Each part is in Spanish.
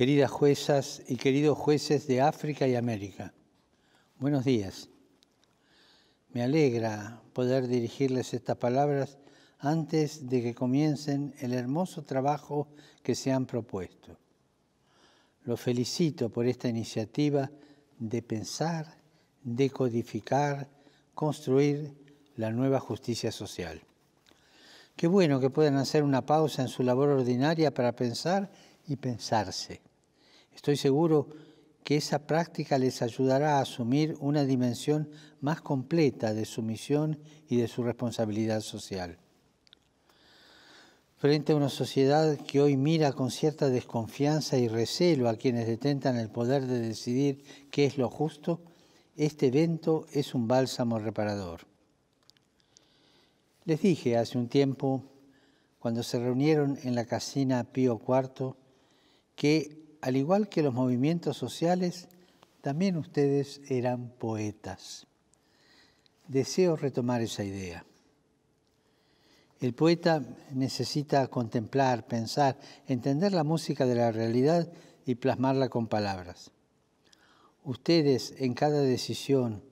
queridas juezas y queridos jueces de África y América. Buenos días. Me alegra poder dirigirles estas palabras antes de que comiencen el hermoso trabajo que se han propuesto. Los felicito por esta iniciativa de pensar, decodificar, construir la nueva justicia social. Qué bueno que puedan hacer una pausa en su labor ordinaria para pensar y pensarse. Estoy seguro que esa práctica les ayudará a asumir una dimensión más completa de su misión y de su responsabilidad social. Frente a una sociedad que hoy mira con cierta desconfianza y recelo a quienes detentan el poder de decidir qué es lo justo, este evento es un bálsamo reparador. Les dije hace un tiempo, cuando se reunieron en la casina Pío IV, que al igual que los movimientos sociales, también ustedes eran poetas. Deseo retomar esa idea. El poeta necesita contemplar, pensar, entender la música de la realidad y plasmarla con palabras. Ustedes en cada decisión,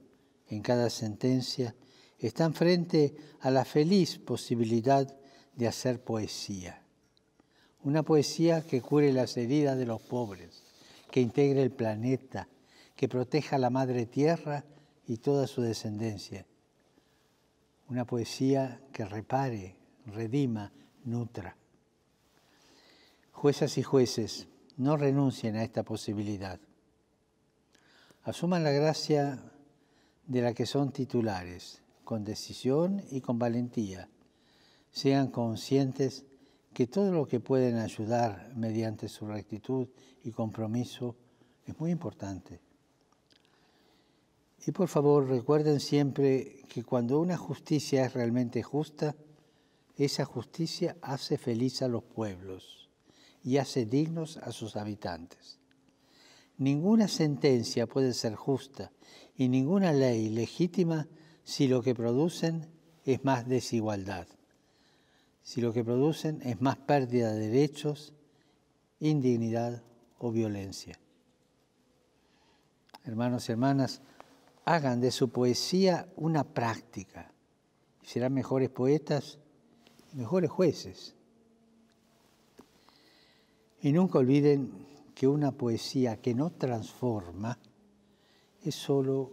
en cada sentencia, están frente a la feliz posibilidad de hacer poesía. Una poesía que cure las heridas de los pobres, que integre el planeta, que proteja a la madre tierra y toda su descendencia. Una poesía que repare, redima, nutra. Juezas y jueces, no renuncien a esta posibilidad. Asuman la gracia de la que son titulares, con decisión y con valentía. Sean conscientes que todo lo que pueden ayudar mediante su rectitud y compromiso es muy importante. Y por favor recuerden siempre que cuando una justicia es realmente justa, esa justicia hace feliz a los pueblos y hace dignos a sus habitantes. Ninguna sentencia puede ser justa y ninguna ley legítima si lo que producen es más desigualdad si lo que producen es más pérdida de derechos, indignidad o violencia. Hermanos y hermanas, hagan de su poesía una práctica y serán mejores poetas mejores jueces. Y nunca olviden que una poesía que no transforma es solo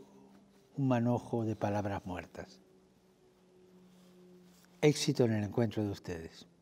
un manojo de palabras muertas éxito en el encuentro de ustedes.